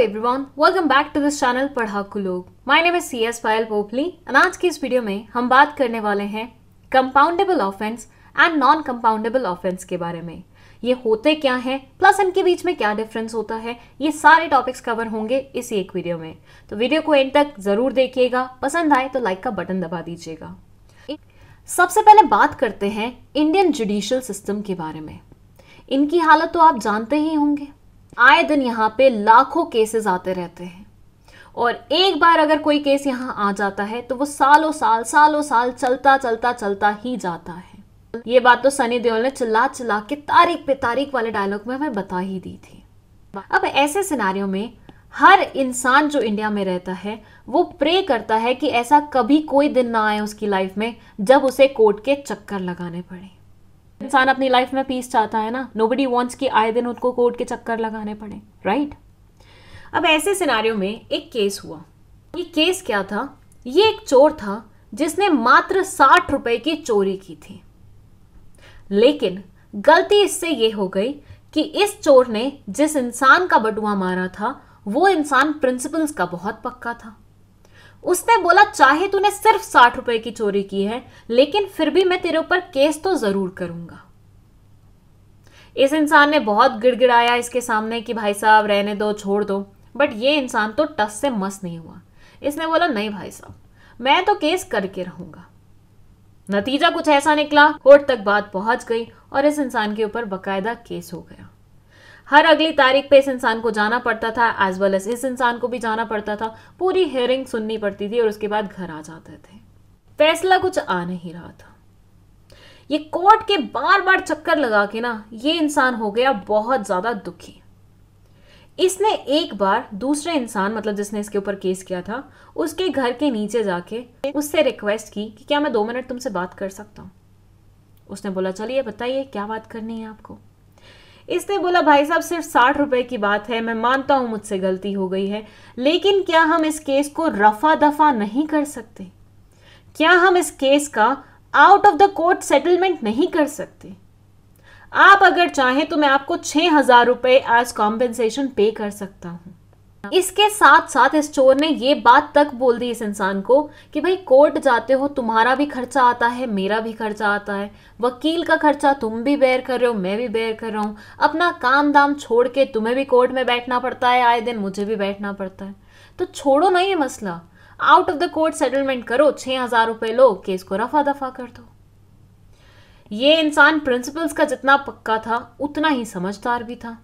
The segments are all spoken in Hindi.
Everyone, welcome back to this channel Padhaku Log my name is C S Payal Popli और आज की इस वीडियो में हम बात करने वाले हैं compoundable offence and non compoundable offence के बारे में ये होते क्या हैं प्लस इनके बीच में क्या डिफरेंस होता है ये सारे टॉपिक्स कवर होंगे इस एक वीडियो में तो वीडियो को एंड तक जरूर देखिएगा पसंद आए तो लाइक का बटन दबा दीजिएगा सबसे पहले बात करते हैं इंडियन जुडिशियल सिस्टम के बारे में इनकी हालत तो आप जानते ही होंगे आए दिन यहाँ पे लाखों केसेस आते रहते हैं और एक बार अगर कोई केस यहाँ आ जाता है तो वो सालों साल सालों साल चलता चलता चलता ही जाता है ये बात तो सनी देओल ने चिल्ला चिल्ला के तारीख पे तारीख वाले डायलॉग में हमें बता ही दी थी अब ऐसे सिनारियों में हर इंसान जो इंडिया में रहता है वो प्रे करता है कि ऐसा कभी कोई दिन ना आए उसकी लाइफ में जब उसे कोर्ट के चक्कर लगाने पड़े इंसान अपनी लाइफ में पीस चाहता है ना नो बडी वॉन्ट्स कि आए दिन उनको कोर्ट के चक्कर लगाने पड़े राइट अब ऐसे सिनारियों में एक केस हुआ ये केस क्या था ये एक चोर था जिसने मात्र साठ रुपए की चोरी की थी लेकिन गलती इससे ये हो गई कि इस चोर ने जिस इंसान का बटुआ मारा था वो इंसान प्रिंसिपल्स का बहुत पक्का था उसने बोला चाहे तूने सिर्फ साठ रुपए की चोरी की है लेकिन फिर भी मैं तेरे ऊपर केस तो जरूर करूंगा इस इंसान ने बहुत गिड़गिड़ाया इसके सामने कि भाई साहब रहने दो छोड़ दो बट ये इंसान तो टस से मस नहीं हुआ इसने बोला नहीं भाई साहब मैं तो केस करके रहूंगा नतीजा कुछ ऐसा निकला कोर्ट तक बात पहुंच गई और इस इंसान के ऊपर बकायदा केस हो गया हर अगली तारीख पे इस इंसान को जाना पड़ता था एज वेल एज इस इंसान को भी जाना पड़ता था पूरी हेयरिंग सुननी पड़ती थी और उसके बाद घर आ जाते थे फैसला कुछ आ नहीं रहा था ये कोर्ट के बार बार चक्कर लगा के ना ये इंसान हो गया बहुत ज्यादा दुखी इसने एक बार दूसरे इंसान मतलब जिसने इसके ऊपर केस किया था उसके घर के नीचे जाके उससे रिक्वेस्ट की कि क्या मैं दो मिनट तुमसे बात कर सकता हूँ उसने बोला चलिए बताइए क्या बात करनी है आपको इसने बोला भाई साहब सिर्फ साठ रुपए की बात है मैं मानता हूं मुझसे गलती हो गई है लेकिन क्या हम इस केस को रफा दफा नहीं कर सकते क्या हम इस केस का out of the court settlement नहीं कर सकते आप अगर चाहें तो मैं आपको छह हज़ार रुपये एज कॉम्पेंसेशन पे कर सकता हूँ इसके साथ साथ इस चोर ने ये बात तक बोल दी इस इंसान को कि भाई कोर्ट जाते हो तुम्हारा भी खर्चा आता है मेरा भी खर्चा आता है वकील का खर्चा तुम भी बेयर कर रहे हो मैं भी बेयर कर रहा हूँ अपना काम दाम छोड़ के तुम्हें भी कोर्ट में बैठना पड़ता है आए दिन मुझे भी बैठना पड़ता है तो छोड़ो ना ये मसला out of the court settlement करो छः हज़ार रुपये लो केस को रफा दफा कर दो ये इंसान प्रिंसिपल्स का जितना पक्का था उतना ही समझदार भी था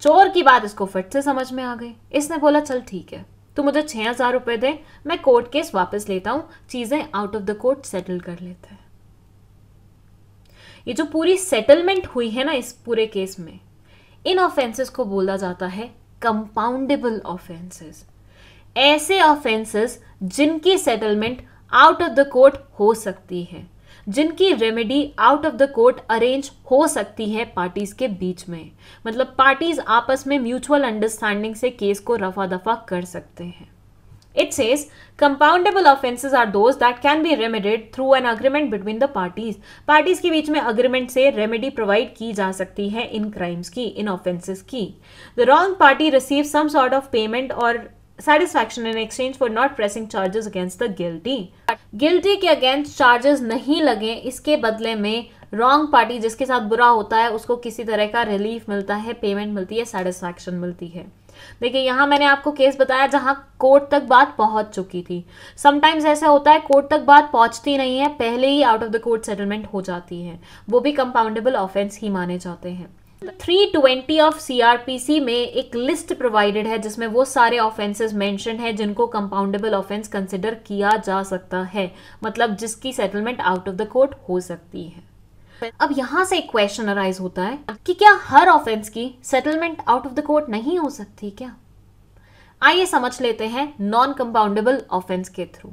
चोर की बात इसको फिर से समझ में आ गई इसने बोला चल ठीक है तो मुझे छः हज़ार रुपये दे मैं कोर्ट केस वापस लेता हूँ चीज़ें out of the court settle कर लेते हैं ये जो पूरी सेटलमेंट हुई है ना इस पूरे केस में इन ऑफेंसेस को बोला जाता है कंपाउंडेबल ऑफेंसेस ऐसे ऑफेंसेस जिनकी settlement out of the court हो सकती है जिनकी remedy out of the court arrange हो सकती है पार्टीज के बीच में मतलब पार्टीज आपस में म्यूचुअल अंडरस्टैंडिंग से केस को रफा दफा कर सकते हैं it says compoundable offences are those that can be remedied through an agreement between the parties parties के बीच में अग्रीमेंट से रेमेडी प्रोवाइड की जा सकती है इन क्राइम्स की इन ऑफेंसेज की the wrong party receive some sort of payment और satisfaction in exchange for not pressing charges against the guilty guilty के अगेंस्ट चार्जेस नहीं लगे इसके बदले में रॉन्ग पार्टी जिसके साथ बुरा होता है उसको किसी तरह का रिलीफ मिलता है पेमेंट मिलती है सेटिस्फैक्शन मिलती है देखिए यहां मैंने आपको केस बताया जहां कोर्ट तक बात पहुंच चुकी थी समटाइम्स ऐसा होता है कोर्ट तक बात पहुंचती नहीं है पहले ही out of the court settlement हो जाती है वो भी कंपाउंडेबल ऑफेंस ही माने जाते हैं थ्री ट्वेंटी ऑफ सीआरपीसी में एक लिस्ट प्रोवाइडेड है जिसमें वो सारे ऑफेंसेस मेंशन है जिनको कंपाउंडेबल ऑफेंस कंसिडर किया जा सकता है मतलब जिसकी settlement out of the court हो सकती है अब यहां से एक क्वेश्चन अराइज होता है कि क्या हर ऑफेंस की settlement out of the court नहीं हो सकती क्या आइए समझ लेते हैं नॉन कंपाउंडेबल ऑफेंस के थ्रू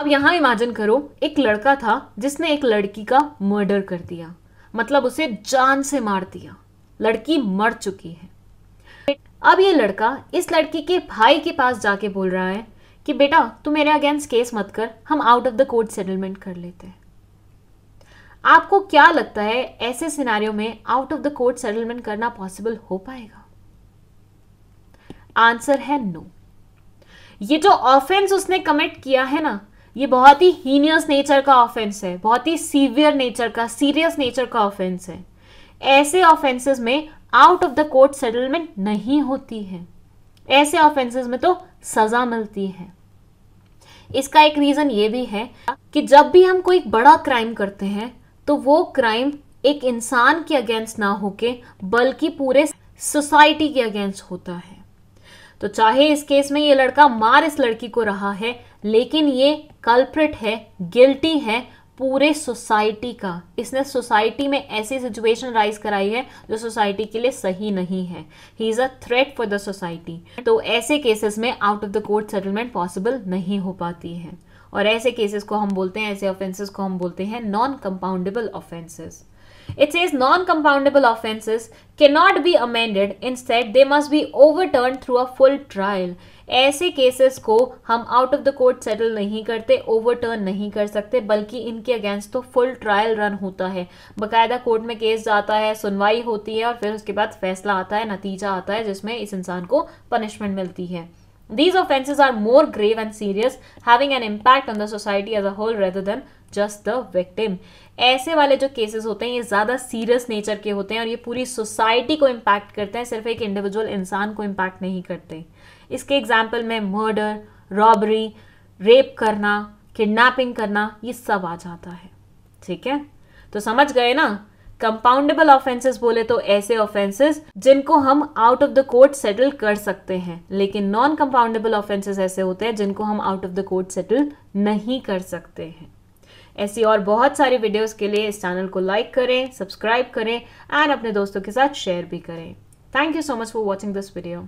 अब यहां इमेजिन करो एक लड़का था जिसने एक लड़की का मर्डर कर दिया मतलब उसे जान से मार दिया लड़की मर चुकी है अब ये लड़का इस लड़की के भाई के पास जाके बोल रहा है कि बेटा तू मेरे अगेंस्ट केस मत कर हम out of the court settlement कर लेते हैं आपको क्या लगता है ऐसे सिनारियों में out of the court settlement करना पॉसिबल हो पाएगा आंसर है नो ये जो ऑफेंस उसने कमिट किया है ना ये बहुत ही हीनियस नेचर का ऑफेंस है बहुत ही सीवियर नेचर का सीरियस नेचर का ऑफेंस है ऐसे ऑफेंसेस में out of the court settlement नहीं होती है ऐसे ऑफेंसेस में तो सजा मिलती है इसका एक रीजन ये भी है कि जब भी हम कोई बड़ा क्राइम करते हैं तो वो क्राइम एक इंसान के अगेंस्ट ना होके बल्कि पूरे सोसाइटी के अगेंस्ट होता है तो चाहे इस केस में ये लड़का मार इस लड़की को रहा है लेकिन ये कल्प्रिट है गिल्टी है पूरे सोसाइटी का इसने सोसाइटी में ऐसी सिचुएशन राइज कराई है जो सोसाइटी के लिए सही नहीं है he is a threat for the society तो ऐसे केसेस में out of the court settlement possible नहीं हो पाती है और ऐसे केसेस को हम बोलते हैं ऐसे ऑफेंसेस को हम बोलते हैं non compoundable offences is non compoundable compoundable के not be amended in they must be overturned through a full trial ऐसे केसेस को हम out of the court settle नहीं करते ओवरटर्न नहीं कर सकते बल्कि इनके अगेंस्ट तो फुल ट्रायल रन होता है बाकायदा कोर्ट में केस जाता है सुनवाई होती है और फिर उसके बाद फैसला आता है नतीजा आता है जिसमें इस इंसान को पनिशमेंट मिलती है These offences are more grave and serious, having an impact on the society as a whole rather than just the victim. ऐसे वाले जो केसेस होते हैं ये ज़्यादा सीरियस नेचर के होते हैं और ये पूरी सोसाइटी को इम्पैक्ट करते हैं सिर्फ एक इंडिविजुअल इंसान को इम्पैक्ट नहीं करते इसके एग्जाम्पल में मर्डर रॉबरी रेप करना किडनैपिंग करना ये सब आ जाता है ठीक है तो समझ गए ना कंपाउंडेबल ऑफेंसेस बोले तो ऐसे ऑफेंसेस जिनको हम out of the court settle कर सकते हैं लेकिन नॉन कंपाउंडेबल ऑफेंसेस ऐसे होते हैं जिनको हम out of the court settle नहीं कर सकते हैं ऐसी और बहुत सारी वीडियोस के लिए इस चैनल को लाइक करें सब्सक्राइब करें एंड अपने दोस्तों के साथ शेयर भी करें thank you so much for watching this video